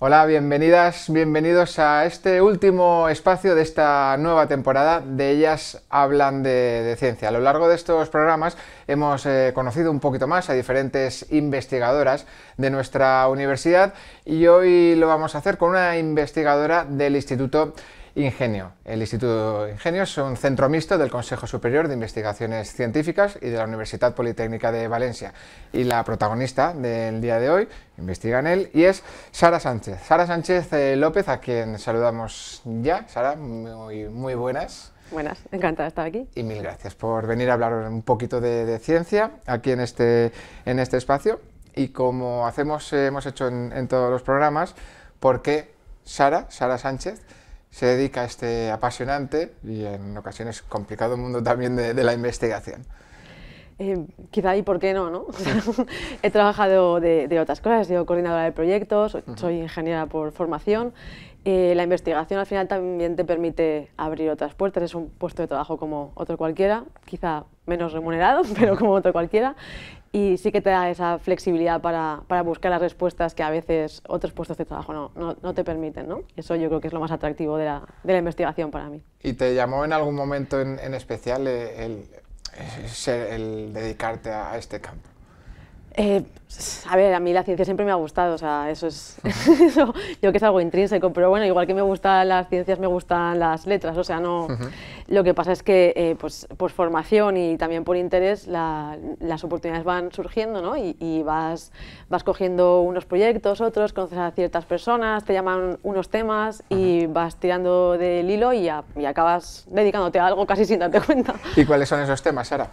Hola, bienvenidas, bienvenidos a este último espacio de esta nueva temporada de Ellas hablan de, ciencia. A lo largo de estos programas hemos eh, conocido un poquito más a diferentes investigadoras de nuestra universidad y hoy lo vamos a hacer con una investigadora del Instituto Ingenio. El Instituto Ingenio es un centro mixto del Consejo Superior de Investigaciones Científicas y de la Universidad Politécnica de Valencia. Y la protagonista del día de hoy, investiga en él, y es Sara Sánchez. Sara Sánchez eh, López, a quien saludamos ya. Sara, muy, muy buenas. Buenas, encantada de estar aquí. Y mil gracias por venir a hablar un poquito de, ciencia aquí en este, en este espacio. Y como hacemos, hemos hecho en, todos los programas, ¿por qué Sara, Sara Sánchez, se dedica a este apasionante y en ocasiones complicado mundo también de, la investigación. Eh, quizá y por qué no, ¿no? He trabajado de, de, otras cosas, he sido coordinadora de proyectos, soy ingeniera por formación eh, la investigación al final también te permite abrir otras puertas, es un puesto de trabajo como otro cualquiera, quizá menos remunerado, pero como otro cualquiera, y sí que te da esa flexibilidad para, buscar las respuestas que a veces otros puestos de trabajo no, te permiten. ¿no? Eso yo creo que es lo más atractivo de la, investigación para mí. ¿Y te llamó en algún momento en, especial el, dedicarte a este campo? Eh, a ver, a mí la ciencia siempre me ha gustado, o sea, eso es, yo que es algo intrínseco, pero bueno, igual que me gustan las ciencias, me gustan las letras, o sea, no, lo que pasa es que eh, pues, por formación y también por interés las oportunidades van surgiendo, ¿no? Y, vas, vas cogiendo unos proyectos, otros, conoces a ciertas personas, te llaman unos temas y vas tirando del hilo y, y acabas dedicándote a algo casi sin darte cuenta. ¿Y cuáles son esos temas, Sara?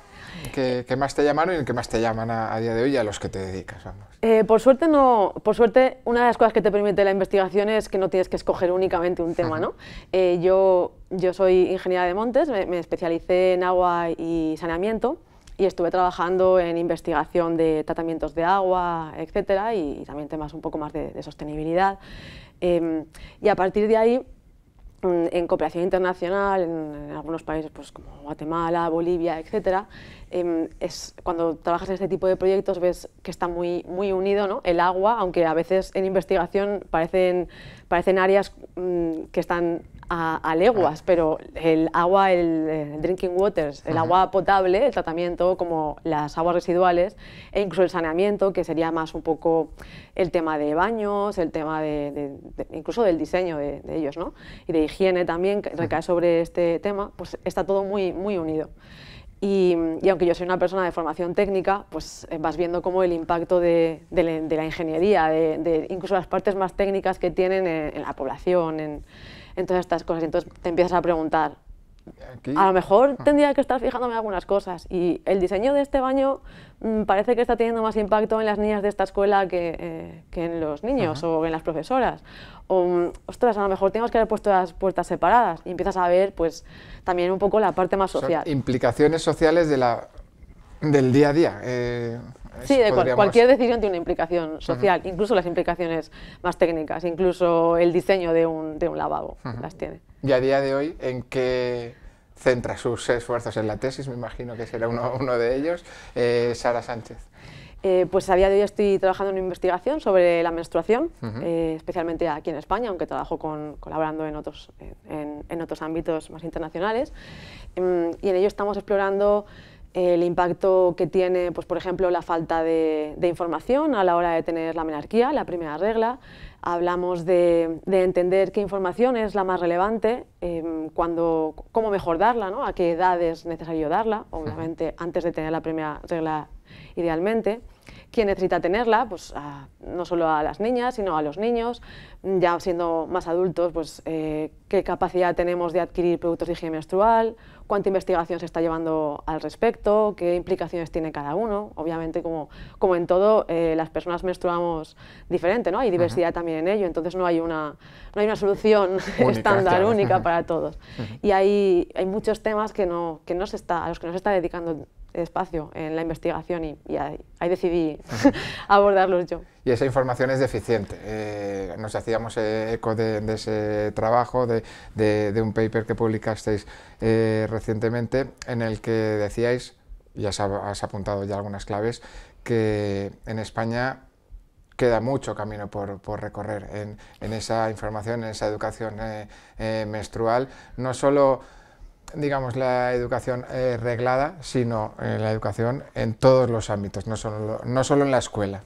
que, más te llamaron y el que más te llaman a, día de hoy y a los que te dedicas? Eh, por suerte no, por suerte una de las cosas que te permite la investigación es que no tienes que escoger únicamente un tema, ¿no? Eh, yo, yo soy ingeniera de montes, me, especialicé en agua y saneamiento y estuve trabajando en investigación de tratamientos de agua, etcétera, y, también temas un poco más de, sostenibilidad. Em, y a partir de ahí Mm, en cooperación internacional, en, algunos países pues, como Guatemala, Bolivia, etc., em, es, cuando trabajas en este tipo de proyectos ves que está muy, muy unido ¿no? el agua, aunque a veces en investigación parecen, parecen áreas mm, que están a, leguas, ah. pero el agua, el, eh, drinking waters, el agua potable, el tratamiento como las aguas residuales e incluso el saneamiento, que sería más un poco el tema de baños, el tema de, incluso del diseño de, ellos, ¿no? Y de higiene también, que recae sobre este tema, pues está todo muy, muy unido. Y, y, aunque yo soy una persona de formación técnica, pues eh, vas viendo cómo el impacto de, de, la, ingeniería, de, incluso las partes más técnicas que tienen en la población, en, entonces estas cosas. entonces te empiezas a preguntar, a lo mejor ah. tendría que estar fijándome en algunas cosas. Y el diseño de este baño mm, parece que está teniendo más impacto en las niñas de esta escuela que, eh, en los niños o en las profesoras. O, mm, ostras, a lo mejor tenemos que haber puesto las puertas separadas. Y empiezas a ver, pues, también un poco la parte más social. implicaciones sociales de la, del día a día. Eh, Sí, cualquier decisión tiene una implicación social, incluso las implicaciones más técnicas, incluso el diseño de un, lavabo las tiene. Y a día de hoy, ¿en qué centra sus esfuerzos en la tesis? Me imagino que será uno, de ellos, eh, Sara Sánchez. Eh, pues a día de hoy estoy trabajando en una investigación sobre la menstruación, eh, especialmente aquí en España, aunque trabajo con, colaborando en otros ámbitos más internacionales. Em, y en ello estamos explorando el impacto que tiene, pues, por ejemplo, la falta de, información a la hora de tener la menarquía, la primera regla. Hablamos de, entender qué información es la más relevante, em, cuando, cómo mejor darla, a qué edad es necesario darla, obviamente antes de tener la primera regla idealmente. ¿Quién necesita tenerla, pues no solo a las niñas, sino a los niños, ya siendo más adultos, pues eh, qué capacidad tenemos de adquirir productos de higiene menstrual, cuánta investigación se está llevando al respecto, qué implicaciones tiene cada uno. Obviamente, como, como en todo, eh, las personas menstruamos diferente, ¿no? Hay diversidad también en ello, entonces no hay una, no hay una solución estándar, única para todos. Y hay, hay muchos temas que no, que está, a los que nos está dedicando espacio en la investigación y, ahí, decidí abordarlos yo. Y esa información es deficiente. Eh, nos hacíamos eh, eco de, ese trabajo, de, un paper que publicasteis eh, recientemente, en el que decíais, y has, apuntado ya algunas claves, que en España queda mucho camino por, recorrer en, esa información, en esa educación menstrual, no solo digamos, la educación eh, reglada, sino eh, la educación en todos los ámbitos, no solo, no en la escuela.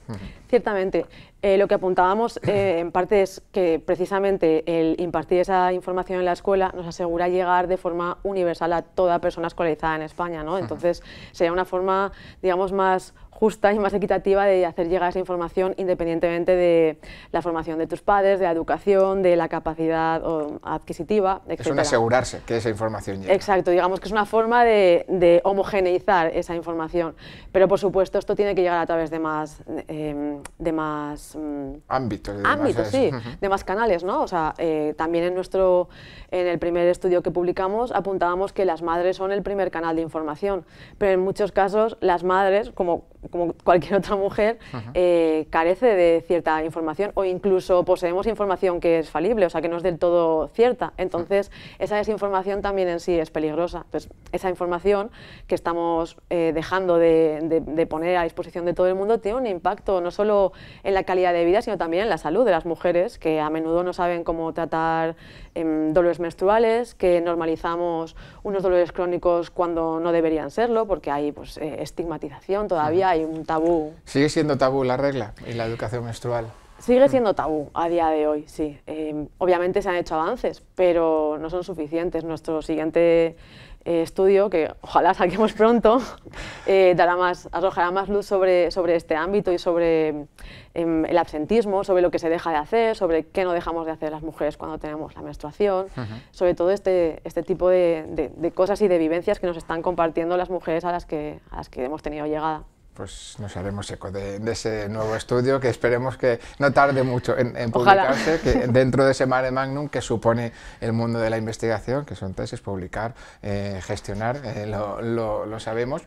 Ciertamente. Eh, lo que apuntábamos en parte es que precisamente el impartir esa información en la escuela nos asegura llegar de forma universal a toda persona escolarizada en España. ¿no? Entonces, sería una forma, digamos, más justa y más equitativa de hacer llegar esa información independientemente de la formación de tus padres, de la educación, de la capacidad adquisitiva, etc. Es asegurarse que esa información llegue. Exacto, digamos que es una forma de, homogeneizar esa información. Pero por supuesto esto tiene que llegar a través de más... Em, de más mm, ámbitos. ámbitos, sí, de más canales, ¿no? O sea, eh, también en nuestro, en el primer estudio que publicamos apuntábamos que las madres son el primer canal de información, pero en muchos casos las madres, como como cualquier otra mujer, eh, carece de cierta información o incluso poseemos información que es falible, o sea, que no es del todo cierta. Entonces, esa desinformación también en sí es peligrosa. Pues esa información que estamos eh, dejando de, poner a disposición de todo el mundo tiene un impacto no solo en la calidad de vida, sino también en la salud de las mujeres, que a menudo no saben cómo tratar em, dolores menstruales, que normalizamos unos dolores crónicos cuando no deberían serlo, porque hay pues, eh, estigmatización todavía un tabú. ¿Sigue siendo tabú la regla y la educación menstrual? Sigue siendo tabú a día de hoy, sí. Em, obviamente se han hecho avances, pero no son suficientes. Nuestro siguiente eh, estudio, que ojalá saquemos pronto, eh, dará más, arrojará más luz sobre, sobre este ámbito y sobre em, el absentismo, sobre lo que se deja de hacer, sobre qué no dejamos de hacer las mujeres cuando tenemos la menstruación, sobre todo este, este tipo de, de, cosas y de vivencias que nos están compartiendo las mujeres a las que, a las que hemos tenido llegada pues nos haremos eco de, ese nuevo estudio que esperemos que no tarde mucho en, publicarse, que dentro de ese mare magnum que supone el mundo de la investigación, que son tesis, publicar, eh, gestionar, eh, lo, sabemos.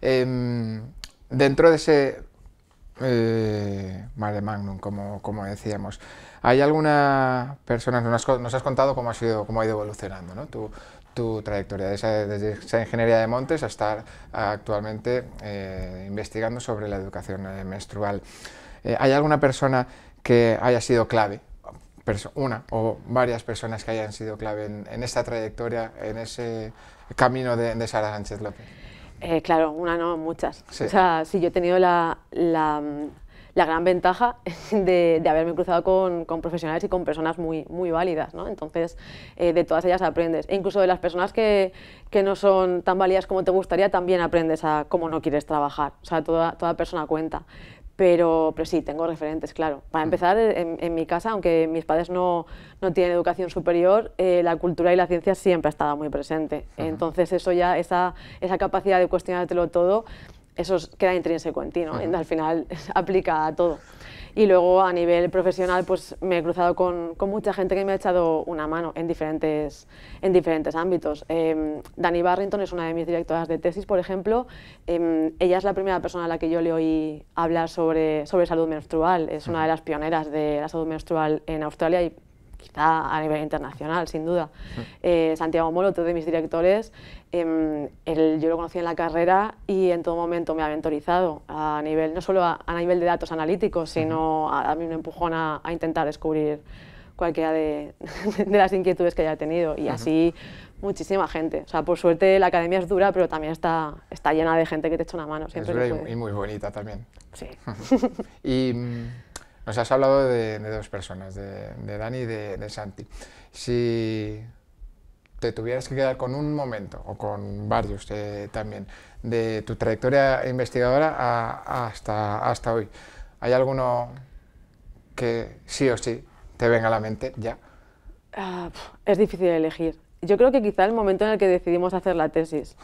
Em, dentro de ese eh, Mare Magnum, como, como, decíamos. ¿Hay alguna persona, nos has, nos has contado cómo, ha sido cómo ha ido evolucionando ¿no? tu, tu trayectoria, desde, esa ingeniería de montes a estar actualmente eh, investigando sobre la educación eh, menstrual? Eh, ¿Hay alguna persona que haya sido clave una o varias personas que hayan sido clave en, esta trayectoria, en ese camino de, de Sara Sánchez López? Eh, claro, una no, muchas. Sí. yo he tenido la, gran ventaja de, haberme cruzado con, profesionales y con personas muy, muy válidas, ¿no? Entonces, eh, de todas ellas aprendes. E incluso de las personas que, no son tan válidas como te gustaría, también aprendes a cómo no quieres trabajar. O sea, toda, toda persona cuenta. Pero, sí, tengo referentes, claro. Para mm. empezar, eh, en, mi casa, aunque mis padres no, no tienen educación superior, eh, la cultura y la ciencia siempre ha estado muy presente. Entonces, eso ya, esa, esa capacidad de cuestionártelo todo, eso queda intrínseco en ti, ¿no? Al final aplica a todo. Y luego a nivel profesional, pues me he cruzado con, mucha gente que me ha echado una mano en diferentes, en diferentes ámbitos. Em, Dani Barrington es una de mis directoras de tesis, por ejemplo. Em, ella es la primera persona a la que yo le oí hablar sobre, sobre salud menstrual. Es una de las pioneras de la salud menstrual en Australia y quizá a nivel internacional, sin duda. Eh, Santiago Molo, otro de mis directores, em, yo lo conocí en la carrera y en todo momento me ha mentorizado, a nivel, no solo a, nivel de datos analíticos, sino a, mí un empujón a, intentar descubrir cualquiera de, las inquietudes que haya tenido y así muchísima gente. O sea, por suerte la academia es dura, pero también está, está llena de gente que te echa una mano. Siempre y, muy bonita también. Sí. y, mm, nos has hablado de, dos personas, de, Dani y de, Santi. Si te tuvieras que quedar con un momento, o con varios eh, también, de tu trayectoria investigadora hasta, hasta hoy, ¿hay alguno que sí o sí te venga a la mente ya? Ah, es difícil elegir yo creo que quizá el momento en el que decidimos hacer la tesis.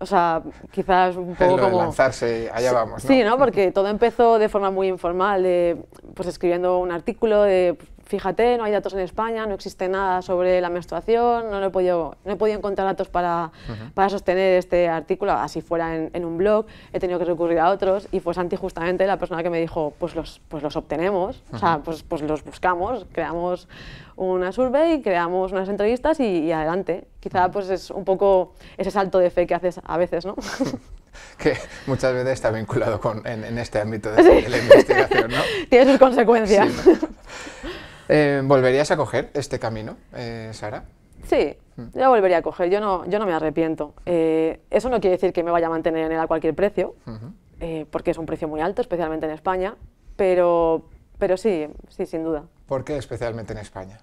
O sea, quizás un poco como... lanzarse, allá vamos, ¿no? Sí, ¿no? Porque todo empezó de forma muy informal, de, pues escribiendo un artículo de fíjate, no hay datos en España, no existe nada sobre la menstruación, no, he, podido, no he encontrar datos para, sostener este artículo, así fuera en, un blog, he tenido que recurrir a otros y fue Santi justamente la persona que me dijo, pues los, pues los obtenemos, o sea, pues, pues los buscamos, creamos una survey, creamos unas entrevistas y, adelante. Quizá pues es un poco ese salto de fe que haces a veces, ¿no? que muchas veces está vinculado en, este ámbito de, la investigación, ¿no? Tiene sus consecuencias. Eh, ¿Volverías a coger este camino, eh, Sara? Sí, mm. yo volvería a coger, yo no, yo no me arrepiento. Eh, eso no quiere decir que me vaya a mantener en él a cualquier precio, porque es un precio muy alto, especialmente en España, pero, pero sí, sí, sin duda. ¿Por qué especialmente en España?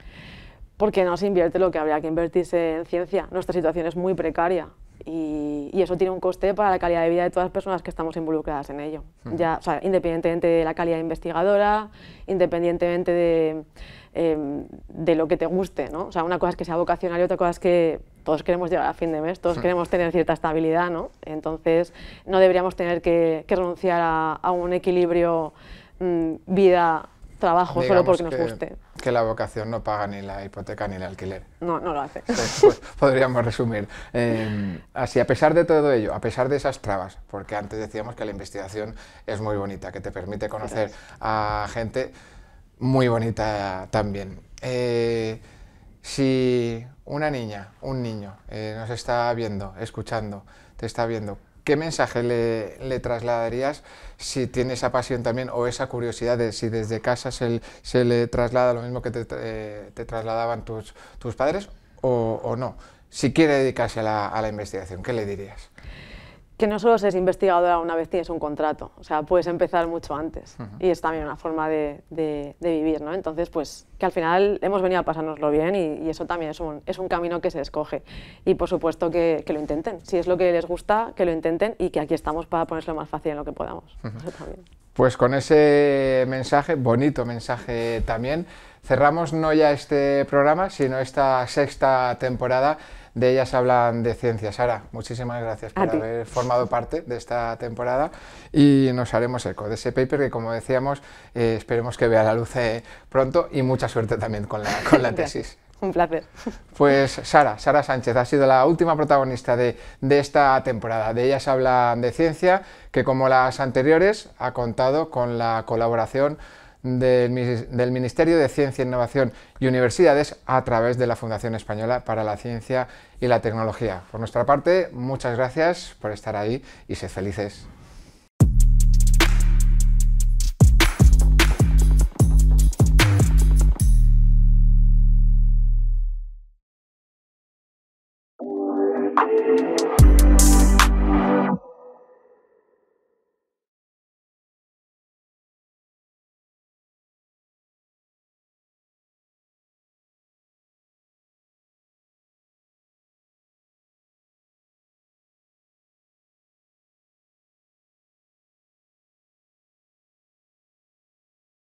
Porque no se invierte lo que habría que invertirse en ciencia. Nuestra situación es muy precaria. Y, eso tiene un coste para la calidad de vida de todas las personas que estamos involucradas en ello. Ya, independientemente de la calidad investigadora, independientemente de, em, de lo que te guste, ¿no? O sea, una cosa es que sea vocacional y otra cosa es que todos queremos llegar a fin de mes, todos queremos tener cierta estabilidad, ¿no? Entonces, no deberíamos tener que, renunciar a, un equilibrio mm, vida vida trabajo solo porque nos guste. Que la vocación no paga ni la hipoteca ni el alquiler. No, no lo hace. Pues, pues, podríamos resumir. Eh, así, a pesar de todo ello, a pesar de esas trabas, porque antes decíamos que la investigación es muy bonita, que te permite conocer a gente muy bonita también. Eh, si una niña, un niño, eh, nos está viendo, escuchando, te está viendo, ¿Qué mensaje le, trasladarías si tiene esa pasión también o esa curiosidad de si desde casa se, le traslada lo mismo que te, eh, trasladaban tus, padres o, no? Si quiere dedicarse a la investigación, ¿qué le dirías? que no solo seas investigadora una vez tienes un contrato, o sea, puedes empezar mucho antes y es también una forma de, vivir, ¿no? Entonces, pues que al final hemos venido a pasárnoslo bien y, eso también es un, es un, camino que se escoge y por supuesto que, lo intenten, si es lo que les gusta, que lo intenten y que aquí estamos para ponerlo más fácil en lo que podamos. Pues con ese mensaje, bonito mensaje también, cerramos no ya este programa, sino esta sexta temporada de Ellas Hablan de Ciencia. Sara, muchísimas gracias por haber formado parte de esta temporada y nos haremos eco de ese paper que, como decíamos, eh, esperemos que vea la luz eh, pronto y mucha suerte también con la, con la tesis. Un placer. Pues Sara, Sara Sánchez ha sido la última protagonista de, de, esta temporada. De ellas hablan de ciencia, que como las anteriores ha contado con la colaboración del, Ministerio de Ciencia, Innovación y Universidades a través de la Fundación Española para la Ciencia y la Tecnología. Por nuestra parte, muchas gracias por estar ahí y sed felices.